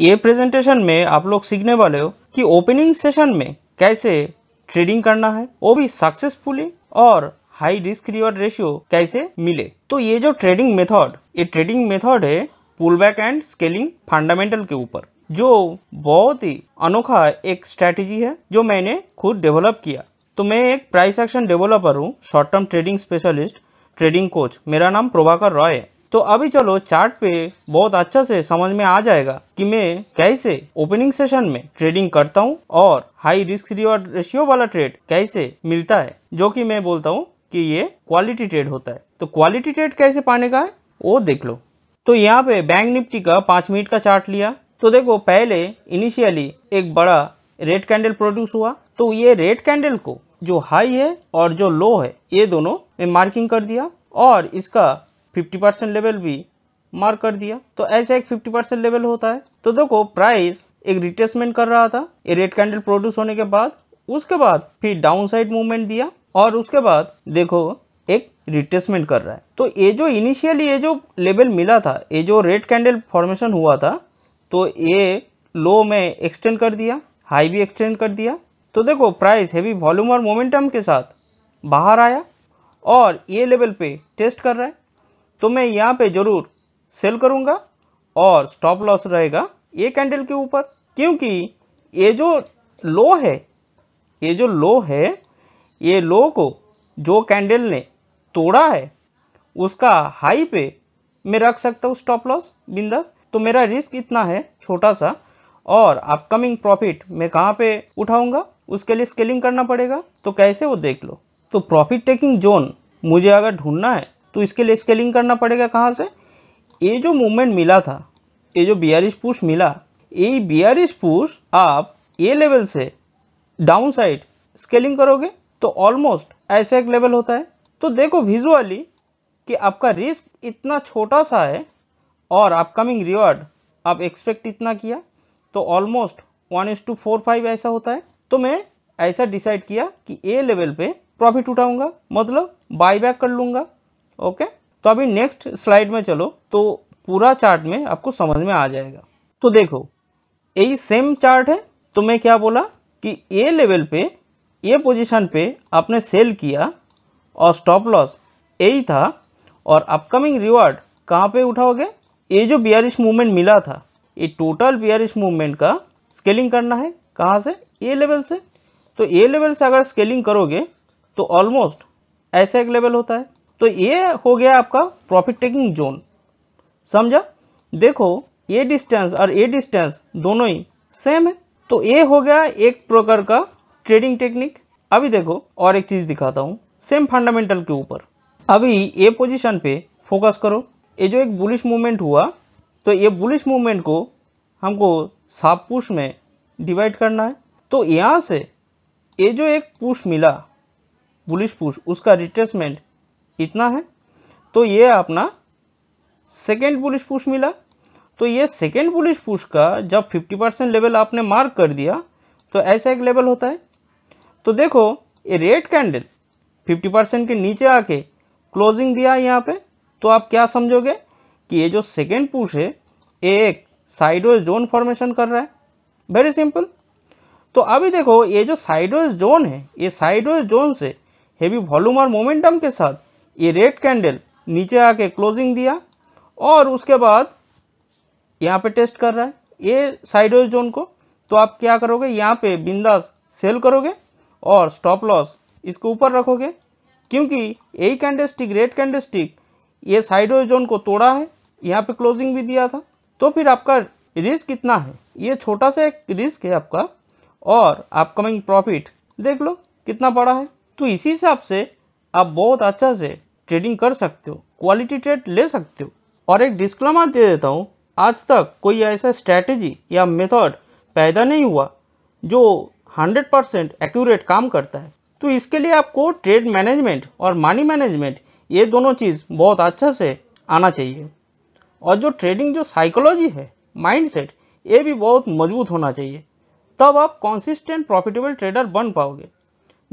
ये प्रेजेंटेशन में आप लोग सीखने वाले हो कि ओपनिंग सेशन में कैसे ट्रेडिंग करना है वो भी सक्सेसफुली और हाई रिस्क रिवॉर्ड रेशियो कैसे मिले तो ये जो ट्रेडिंग मेथड ये ट्रेडिंग मेथड है pull back and scaling fundamental के ऊपर जो बहुत ही अनोखा एक स्ट्रेटेजी है जो मैंने खुद डेवलप किया तो मैं एक प्राइस एक्शन डेवलपर हूँ short term trading specialist trading coach मेरा नाम प्रभाकर रॉय है तो अभी चलो चार्ट पे बहुत अच्छा से समझ में आ जाएगा कि मैं कैसे ओपनिंग सेशन में ट्रेडिंग करता हूँ और हाई रिस्क रिवॉर्ड रेशियो वाला ट्रेड कैसे मिलता है जो कि मैं बोलता हूँ कि ये क्वालिटी ट्रेड होता है तो क्वालिटी ट्रेड कैसे पाने का है वो देख लो तो यहाँ पे बैंक निफ्टी का पांच मिनट का चार्ट लिया तो देखो पहले इनिशियली एक बड़ा रेड कैंडल प्रोड्यूस हुआ तो ये रेड कैंडल को जो हाई है और जो लो है ये दोनों मार्किंग कर दिया और इसका फिफ्टी परसेंट लेवल भी मार्क कर दिया तो ऐसा एक फिफ्टी परसेंट लेवल होता है तो देखो प्राइस एक रिटेसमेंट कर रहा था ये रेड कैंडल प्रोड्यूस होने के बाद उसके बाद फिर डाउन साइड मूवमेंट दिया और उसके बाद देखो एक रिटेसमेंट कर रहा है तो ये जो इनिशियली ये जो लेवल मिला था ये जो रेड कैंडल फॉर्मेशन हुआ था तो ये लो में एक्सटेंड कर दिया हाई भी एक्सटेंड कर दिया तो देखो प्राइस हैवी वॉल्यूम और मोमेंटम के साथ बाहर आया और ये लेवल पे टेस्ट कर रहा है तो मैं यहाँ पे जरूर सेल करूँगा और स्टॉप लॉस रहेगा ये कैंडल के ऊपर क्योंकि ये जो लो है ये जो लो है ये लो को जो कैंडल ने तोड़ा है उसका हाई पे मैं रख सकता हूँ स्टॉप लॉस बिंदास तो मेरा रिस्क इतना है छोटा सा और अपकमिंग प्रॉफिट मैं कहाँ पे उठाऊंगा उसके लिए स्केलिंग करना पड़ेगा तो कैसे वो देख लो तो प्रॉफिट टेकिंग जोन मुझे अगर ढूंढना है तो इसके लिए स्केलिंग करना पड़ेगा कहाँ से ये जो मूवमेंट मिला था ये जो बियारिश पुश मिला ये बियारिश पुश आप ए लेवल से डाउन साइड स्केलिंग करोगे तो ऑलमोस्ट ऐसा एक लेवल होता है तो देखो विजुअली कि आपका रिस्क इतना छोटा सा है और अपकमिंग रिवॉर्ड आप एक्सपेक्ट इतना किया तो almost one is to four five ऐसा होता है तो मैं ऐसा डिसाइड किया कि ए लेवल पे प्रॉफिट उठाऊंगा मतलब बाय बैक कर लूंगा ओके तो अभी नेक्स्ट स्लाइड में चलो तो पूरा चार्ट में आपको समझ में आ जाएगा तो देखो यही सेम चार्ट है तो मैं क्या बोला कि ए लेवल पे ए पोजीशन पे आपने सेल किया और स्टॉप लॉस यही था और अपकमिंग रिवार्ड कहाँ पे उठाओगे ये जो बियरिश मूवमेंट मिला था ये टोटल बियरिश मूवमेंट का स्केलिंग करना है कहाँ से ए लेवल से तो ए लेवल से अगर स्केलिंग करोगे तो ऑलमोस्ट ऐसा एक लेवल होता है तो ये हो गया आपका प्रॉफिट टेकिंग जोन समझा देखो ये डिस्टेंस और ये डिस्टेंस दोनों ही सेम है तो ये हो गया एक प्रकार का ट्रेडिंग टेक्निक अभी देखो और एक चीज दिखाता हूँ सेम फंडामेंटल के ऊपर अभी ये पोजीशन पे फोकस करो ये जो एक बुलिश मूवमेंट हुआ तो ये बुलिश मूवमेंट को हमको साफ पुश में डिवाइड करना है तो यहाँ से ये जो एक पुश मिला बुलिश पुश उसका रिट्रेसमेंट इतना है तो ये अपना सेकेंड पुलिस पुश मिला तो ये सेकेंड पुलिस पुश का जब 50 परसेंट लेवल आपने मार्क कर दिया तो ऐसा एक लेवल होता है तो देखो ये रेड कैंडल 50 परसेंट के नीचे आके क्लोजिंग दिया है यहाँ पे तो आप क्या समझोगे कि ये जो सेकेंड पुश है ये एक साइडवेज जोन फॉर्मेशन कर रहा है वेरी सिंपल तो अभी देखो ये जो साइडवेज जोन है ये साइडवेज जोन से हेवी वॉल्यूम और मोमेंटम के साथ ये रेड कैंडल नीचे आके क्लोजिंग दिया और उसके बाद यहाँ पे टेस्ट कर रहा है ये साइडवेज जोन को तो आप क्या करोगे यहाँ पे बिंदास सेल करोगे और स्टॉप लॉस इसको ऊपर रखोगे क्योंकि यही कैंडलस्टिक रेड कैंडलस्टिक ये साइडवेज जोन को तोड़ा है यहाँ पे क्लोजिंग भी दिया था तो फिर आपका रिस्क कितना है ये छोटा सा एक रिस्क है आपका और अपकमिंग प्रॉफिट देख लो कितना बड़ा है तो इसी हिसाब से आप बहुत अच्छा से ट्रेडिंग कर सकते हो क्वालिटी ट्रेड ले सकते हो और एक डिस्क्लेमर दे देता हूँ आज तक कोई ऐसा स्ट्रैटेजी या मेथड पैदा नहीं हुआ जो 100 परसेंट एक्यूरेट काम करता है तो इसके लिए आपको ट्रेड मैनेजमेंट और मनी मैनेजमेंट ये दोनों चीज़ बहुत अच्छा से आना चाहिए और जो ट्रेडिंग जो साइकोलॉजी है माइंडसेट ये भी बहुत मजबूत होना चाहिए तब आप कॉन्सिस्टेंट प्रॉफिटेबल ट्रेडर बन पाओगे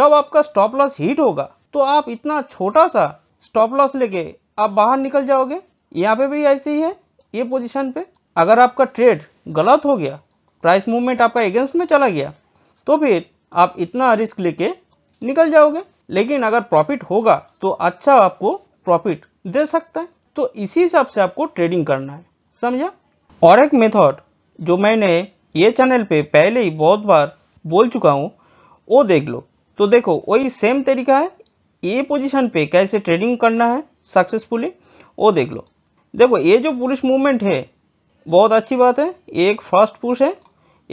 जब आपका स्टॉप लॉस हीट होगा तो आप इतना छोटा सा स्टॉप लॉस लेके आप बाहर निकल जाओगे यहाँ पे भी ऐसे ही है ये पोजीशन पे अगर आपका ट्रेड गलत हो गया प्राइस मूवमेंट आपका एगेंस्ट में चला गया तो फिर आप इतना रिस्क लेके निकल जाओगे लेकिन अगर प्रॉफिट होगा तो अच्छा आपको प्रॉफिट दे सकता है तो इसी हिसाब से आपको ट्रेडिंग करना है समझा और एक मेथड जो मैंने ये चैनल पे पहले ही बहुत बार बोल चुका हूँ वो देख लो तो देखो वही सेम तरीका है ये पोजीशन पे कैसे ट्रेडिंग करना है सक्सेसफुली वो देख लो देखो ये जो पुलिस मूवमेंट है बहुत अच्छी बात है एक फर्स्ट पुश है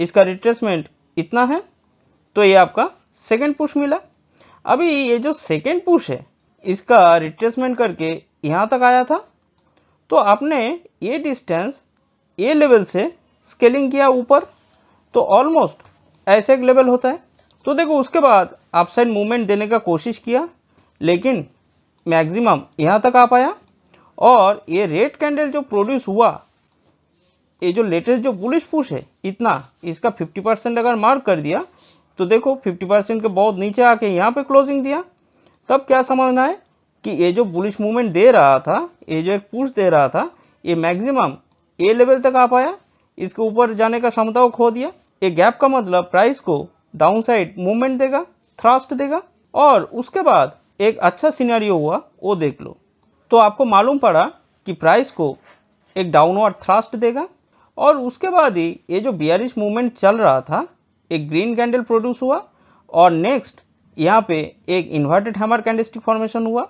इसका रिट्रेसमेंट इतना है तो ये आपका सेकेंड पुश मिला अभी ये जो सेकेंड पुश है इसका रिट्रेसमेंट करके यहाँ तक आया था तो आपने ये डिस्टेंस ये लेवल से स्केलिंग किया ऊपर तो ऑलमोस्ट ऐसे एक लेवल होता है तो देखो उसके बाद अपसाइड मूवमेंट देने का कोशिश किया लेकिन मैक्सिमम यहाँ तक आ पाया और ये रेड कैंडल जो प्रोड्यूस हुआ ये जो लेटेस्ट जो बुलिश पुश है इतना इसका 50 परसेंट अगर मार्क कर दिया तो देखो 50 परसेंट के बहुत नीचे आके यहाँ पे क्लोजिंग दिया तब क्या समझना है कि ये जो बुलिश मूवमेंट दे रहा था ये जो एक पुश दे रहा था ये मैक्सिमम ए लेवल तक आ पाया इसके ऊपर जाने का क्षमता को खो दिया ये गैप का मतलब प्राइस को डाउन साइड मूवमेंट देगा थ्रास्ट देगा और उसके बाद एक अच्छा सीनरियो हुआ वो देख लो तो आपको मालूम पड़ा कि प्राइस को एक डाउनवर्ड थ्रास्ट देगा और उसके बाद ही ये जो बियरिश मूवमेंट चल रहा था एक ग्रीन कैंडल प्रोड्यूस हुआ और नेक्स्ट यहाँ पे एक इन्वर्टेड हैमर कैंडलस्टिक फॉर्मेशन हुआ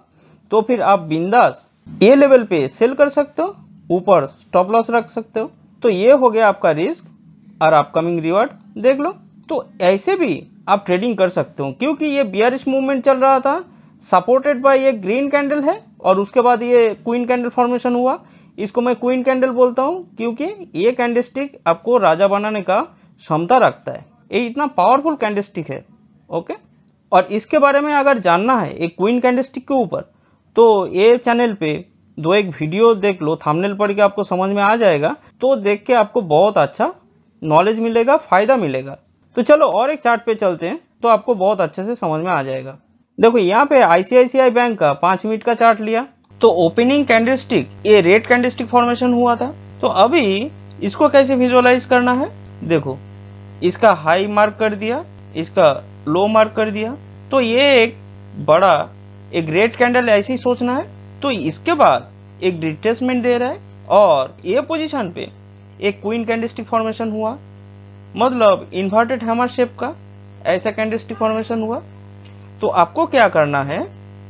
तो फिर आप बिंदास ए लेवल पे सेल कर सकते हो ऊपर स्टॉप लॉस रख सकते हो तो ये हो गया आपका रिस्क और अपकमिंग रिवॉर्ड देख लो तो ऐसे भी आप ट्रेडिंग कर सकते हो क्योंकि ये बियरिश मूवमेंट चल रहा था सपोर्टेड बाय ये ग्रीन कैंडल है और उसके बाद ये क्वीन कैंडल फॉर्मेशन हुआ इसको मैं क्वीन कैंडल बोलता हूँ क्योंकि ये कैंडलस्टिक आपको राजा बनाने का क्षमता रखता है ये इतना पावरफुल कैंडलस्टिक है ओके और इसके बारे में अगर जानना है एक क्वीन कैंडलस्टिक के ऊपर तो ये चैनल पे दो एक वीडियो देख लो थंबनेल पढ़ के आपको समझ में आ जाएगा तो देख के आपको बहुत अच्छा नॉलेज मिलेगा फायदा मिलेगा तो चलो और एक चार्ट पे चलते हैं तो आपको बहुत अच्छे से समझ में आ जाएगा देखो यहाँ पे आईसीआईसीआई बैंक का पांच मिनट का चार्ट लिया तो ओपनिंग कैंडलस्टिक ये रेड कैंडलस्टिक फॉर्मेशन हुआ था तो अभी इसको कैसे विजुअलाइज करना है देखो इसका हाई मार्क कर दिया इसका लो मार्क कर दिया तो ये एक बड़ा एक रेड कैंडल ऐसे ही सोचना है तो इसके बाद एक रिट्रेसमेंट दे रहा है और ये पोजिशन पे एक क्वीन कैंडलस्टिक फॉर्मेशन हुआ मतलब इन्वर्टेड हैमर शेप का ऐसा कैंडलस्टिक फॉर्मेशन हुआ तो आपको क्या करना है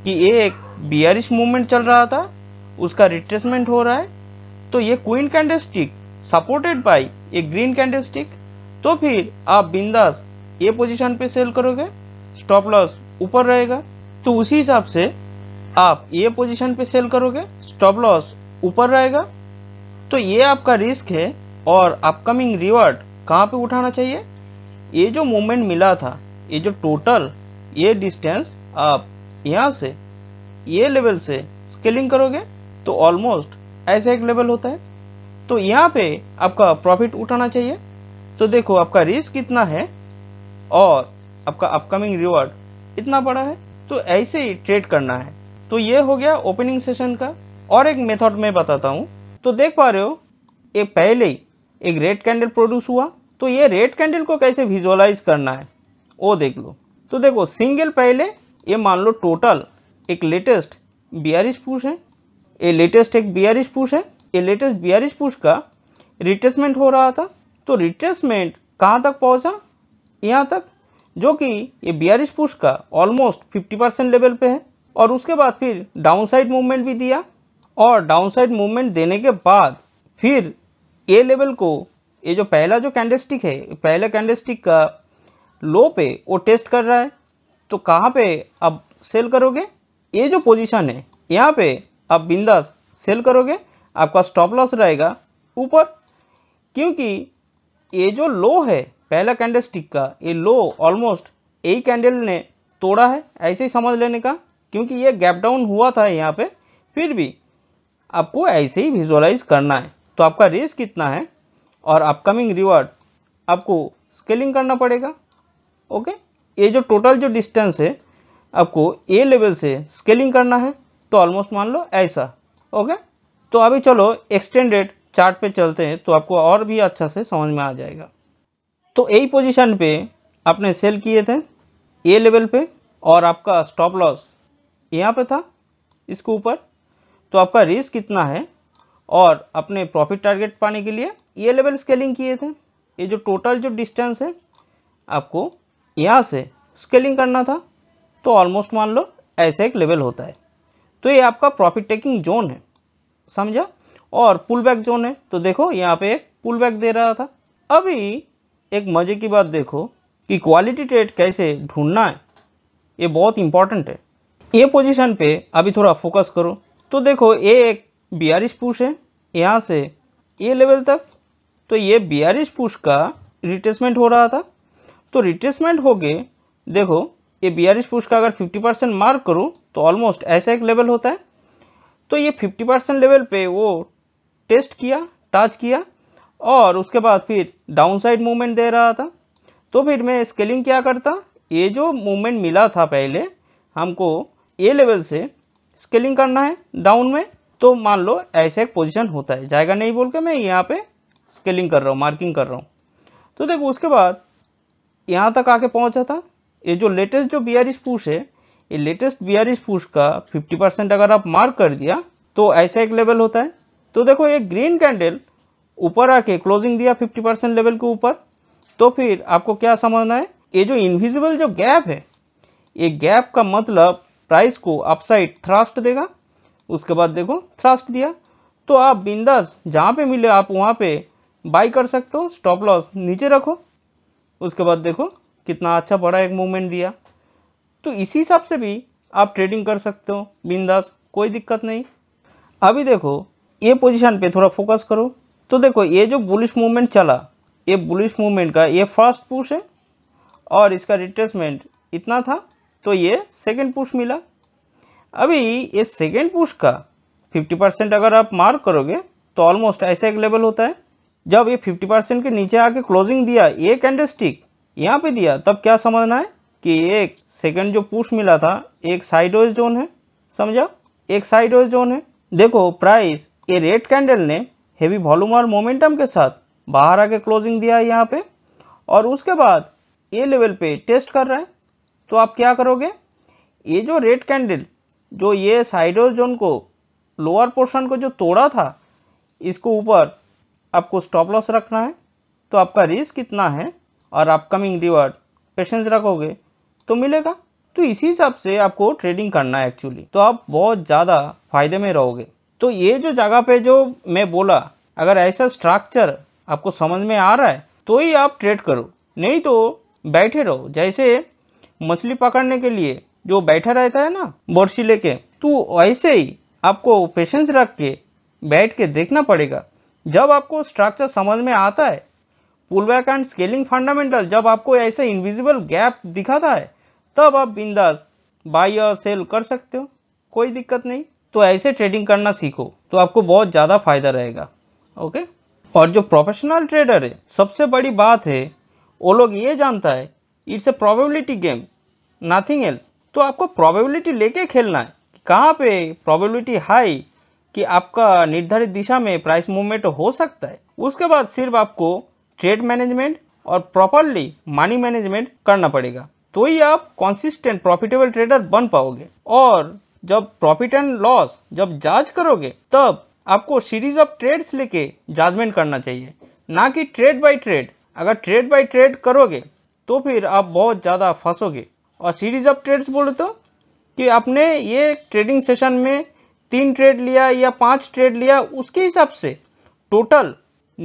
कि ये एक बियरिश मूवमेंट चल रहा था उसका रिट्रेसमेंट हो रहा है तो ये queen candlestick supported by a green candlestick तो फिर आप बिंदास ये पोजीशन पे सेल करोगे स्टॉप लॉस ऊपर रहेगा तो उसी हिसाब से आप ये पोजीशन पे सेल करोगे स्टॉप लॉस ऊपर रहेगा तो ये आपका रिस्क है और अपकमिंग रिवॉर्ड कहाँ पे उठाना चाहिए ये जो मूवमेंट मिला था ये जो टोटल ये डिस्टेंस आप यहाँ से ये लेवल से स्केलिंग करोगे तो ऑलमोस्ट ऐसा एक लेवल होता है तो यहाँ पे आपका प्रॉफिट उठाना चाहिए तो देखो आपका रिस्क कितना है और आपका अपकमिंग रिवॉर्ड इतना बड़ा है तो ऐसे ही ट्रेड करना है तो ये हो गया ओपनिंग सेशन का और एक मेथड मैं बताता हूँ तो देख पा रहे हो ये पहले ही एक रेड कैंडल प्रोड्यूस हुआ तो ये रेड कैंडल को कैसे विजुअलाइज करना है वो देख लो तो देखो सिंगल पहले ये मान लो टोटल एक लेटेस्ट बियारिश पुश है ये लेटेस्ट एक बियारिश पुश है ये लेटेस्ट बियारिश पुश का रिट्रेसमेंट हो रहा था तो रिट्रेसमेंट कहाँ तक पहुँचा यहाँ तक जो कि ये बियारिश पुश का ऑलमोस्ट 50 परसेंट लेवल पे है और उसके बाद फिर डाउनसाइड मूवमेंट भी दिया और डाउनसाइड मूवमेंट देने के बाद फिर ये लेवल को ये जो पहला जो कैंडलस्टिक है पहले कैंडलस्टिक का लो पे वो टेस्ट कर रहा है तो कहाँ पे अब सेल करोगे ये जो पोजीशन है यहाँ पे आप बिंदास सेल करोगे आपका स्टॉप लॉस रहेगा ऊपर क्योंकि ये जो लो है पहला कैंडल स्टिक का ये लो ऑलमोस्ट यही कैंडल ने तोड़ा है ऐसे ही समझ लेने का क्योंकि ये गैप डाउन हुआ था यहाँ पे फिर भी आपको ऐसे ही विजुअलाइज करना है तो आपका रिस्क कितना है और अपकमिंग रिवार्ड आपको स्केलिंग करना पड़ेगा ओके ये जो टोटल जो डिस्टेंस है आपको ए लेवल से स्केलिंग करना है तो ऑलमोस्ट मान लो ऐसा ओके तो अभी चलो एक्सटेंडेड चार्ट पे चलते हैं तो आपको और भी अच्छा से समझ में आ जाएगा तो यही पोजीशन पे आपने सेल किए थे ए लेवल पे और आपका स्टॉप लॉस यहाँ पे था इसके ऊपर तो आपका रिस्क कितना है और अपने प्रॉफिट टारगेट पाने के लिए ये लेवल स्केलिंग किए थे ये जो टोटल जो डिस्टेंस है आपको यहाँ से स्केलिंग करना था तो ऑलमोस्ट मान लो ऐसे एक लेवल होता है तो ये आपका प्रॉफिट टेकिंग जोन है समझा और पुल बैक जोन है तो देखो यहाँ पे एक पुल बैक दे रहा था अभी एक मज़े की बात देखो कि क्वालिटी ट्रेड कैसे ढूंढना है ये बहुत इंपॉर्टेंट है ये पोजीशन पे अभी थोड़ा फोकस करो तो देखो ये एक बियारिश पुश है यहाँ से ये लेवल तक तो ये बियारिश पुश का रिटेसमेंट हो रहा था तो रिट्रेसमेंट होके देखो ये बियालीस पुश का अगर 50 परसेंट मार्क करूँ तो ऑलमोस्ट ऐसा एक लेवल होता है तो ये 50 परसेंट लेवल पे वो टेस्ट किया टच किया और उसके बाद फिर डाउन साइड मूवमेंट दे रहा था तो फिर मैं स्केलिंग क्या करता ये जो मूवमेंट मिला था पहले हमको ए लेवल से स्केलिंग करना है डाउन में तो मान लो ऐसा एक पोजिशन होता है जाएगा नहीं बोल के मैं यहाँ पे स्केलिंग कर रहा हूँ मार्किंग कर रहा हूँ तो देखो उसके बाद यहाँ तक आके पहुँचा था ये जो लेटेस्ट जो बी पुश है ये लेटेस्ट बी पुश का 50 परसेंट अगर आप मार्क कर दिया तो ऐसा एक लेवल होता है तो देखो ये ग्रीन कैंडल ऊपर आके क्लोजिंग दिया 50 परसेंट लेवल के ऊपर तो फिर आपको क्या समझना है ये जो इनविजिबल जो गैप है ये गैप का मतलब प्राइस को अपसाइड थ्रास्ट देगा उसके बाद देखो थ्रास्ट दिया तो आप बिंदास जहाँ पे मिले आप वहाँ पे बाई कर सकते हो स्टॉप लॉस नीचे रखो उसके बाद देखो कितना अच्छा बड़ा एक मूवमेंट दिया तो इसी हिसाब से भी आप ट्रेडिंग कर सकते हो बिंदास कोई दिक्कत नहीं अभी देखो ये पोजीशन पे थोड़ा फोकस करो तो देखो ये जो बुलिश मूवमेंट चला ये बुलिश मूवमेंट का ये फर्स्ट पुश है और इसका रिट्रेसमेंट इतना था तो ये सेकेंड पुश मिला अभी ये सेकेंड पुश का 50 परसेंट अगर आप मार्क करोगे तो ऑलमोस्ट ऐसा एक लेवल होता है जब ये 50 परसेंट के नीचे आके क्लोजिंग दिया ये कैंडल स्टिक यहाँ पे दिया तब क्या समझना है कि एक सेकंड जो पुश मिला था एक साइडवेज जोन है समझा एक साइडवेज जोन है देखो प्राइस ये रेड कैंडल ने हेवी वॉल्यूम और मोमेंटम के साथ बाहर आके क्लोजिंग दिया है यहाँ पे और उसके बाद ये लेवल पे टेस्ट कर रहा है तो आप क्या करोगे ये जो रेड कैंडल जो ये साइडोज जोन को लोअर पोर्शन को जो तोड़ा था इसको ऊपर आपको स्टॉप लॉस रखना है तो आपका रिस्क कितना है और अपकमिंग रिवार्ड पेशेंस रखोगे तो मिलेगा तो इसी हिसाब से आपको ट्रेडिंग करना है एक्चुअली तो आप बहुत ज़्यादा फायदे में रहोगे तो ये जो जगह पे जो मैं बोला अगर ऐसा स्ट्रक्चर आपको समझ में आ रहा है तो ही आप ट्रेड करो नहीं तो बैठे रहो जैसे मछली पकड़ने के लिए जो बैठा रहता है ना बोर्सी लेके तो ऐसे ही आपको पेशेंस रख के बैठ के देखना पड़ेगा जब आपको स्ट्रक्चर समझ में आता है पुलबैक एंड स्केलिंग फंडामेंटल जब आपको ऐसे इनविजिबल गैप दिखाता है तब आप बिंदास बाई और सेल कर सकते हो कोई दिक्कत नहीं तो ऐसे ट्रेडिंग करना सीखो तो आपको बहुत ज़्यादा फायदा रहेगा ओके और जो प्रोफेशनल ट्रेडर है सबसे बड़ी बात है वो लोग ये जानता है it's a probability game nothing else तो आपको प्रोबेबिलिटी लेके खेलना है कहाँ पे प्रोबेबिलिटी हाई कि आपका निर्धारित दिशा में प्राइस मूवमेंट हो सकता है उसके बाद सिर्फ आपको ट्रेड मैनेजमेंट और प्रॉपरली मनी मैनेजमेंट करना पड़ेगा तो ही आप कॉन्सिस्टेंट प्रॉफिटेबल ट्रेडर बन पाओगे और जब प्रॉफिट एंड लॉस जब जांच करोगे तब आपको सीरीज ऑफ ट्रेड्स लेके जजमेंट करना चाहिए ना कि ट्रेड बाय ट्रेड अगर ट्रेड बाय ट्रेड करोगे तो फिर आप बहुत ज़्यादा फंसोगे और सीरीज ऑफ ट्रेड्स बोले तो कि आपने ये ट्रेडिंग सेशन में तीन ट्रेड लिया या पांच ट्रेड लिया उसके हिसाब से total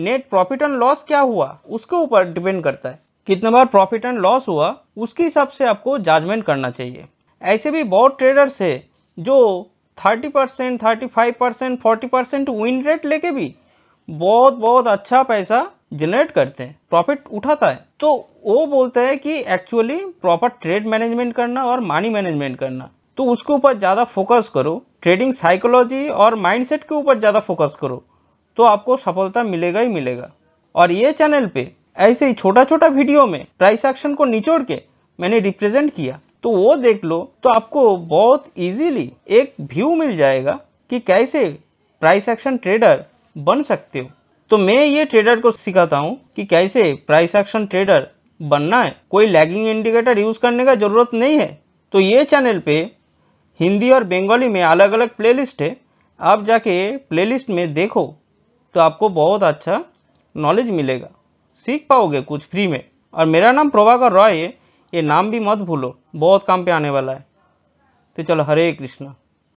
net profit and loss क्या हुआ उसके ऊपर डिपेंड करता है कितने बार प्रॉफिट एंड लॉस हुआ उसके हिसाब से आपको जजमेंट करना चाहिए ऐसे भी बहुत ट्रेडर्स है जो 30 percent thirty five percent forty percent win rate लेके भी बहुत बहुत अच्छा पैसा जनरेट करते हैं प्रॉफिट उठाता है तो वो बोलते हैं कि एक्चुअली प्रॉपर ट्रेड मैनेजमेंट करना और मनी मैनेजमेंट करना तो उसके ऊपर ज़्यादा फोकस करो ट्रेडिंग साइकोलॉजी और माइंडसेट के ऊपर ज़्यादा फोकस करो तो आपको सफलता मिलेगा ही मिलेगा और ये चैनल पे ऐसे ही छोटा छोटा वीडियो में प्राइस एक्शन को निचोड़ के मैंने रिप्रेजेंट किया तो वो देख लो तो आपको बहुत इजीली एक व्यू मिल जाएगा कि कैसे प्राइस एक्शन ट्रेडर बन सकते हो तो मैं ये ट्रेडर को सिखाता हूँ कि कैसे प्राइस एक्शन ट्रेडर बनना है कोई लैगिंग इंडिकेटर यूज करने का जरूरत नहीं है तो ये चैनल पे हिंदी और बंगाली में अलग अलग प्लेलिस्ट है आप जाके प्लेलिस्ट में देखो तो आपको बहुत अच्छा नॉलेज मिलेगा सीख पाओगे कुछ फ्री में और मेरा नाम प्रभाकर रॉय है ये नाम भी मत भूलो बहुत काम पे आने वाला है तो चलो हरे कृष्णा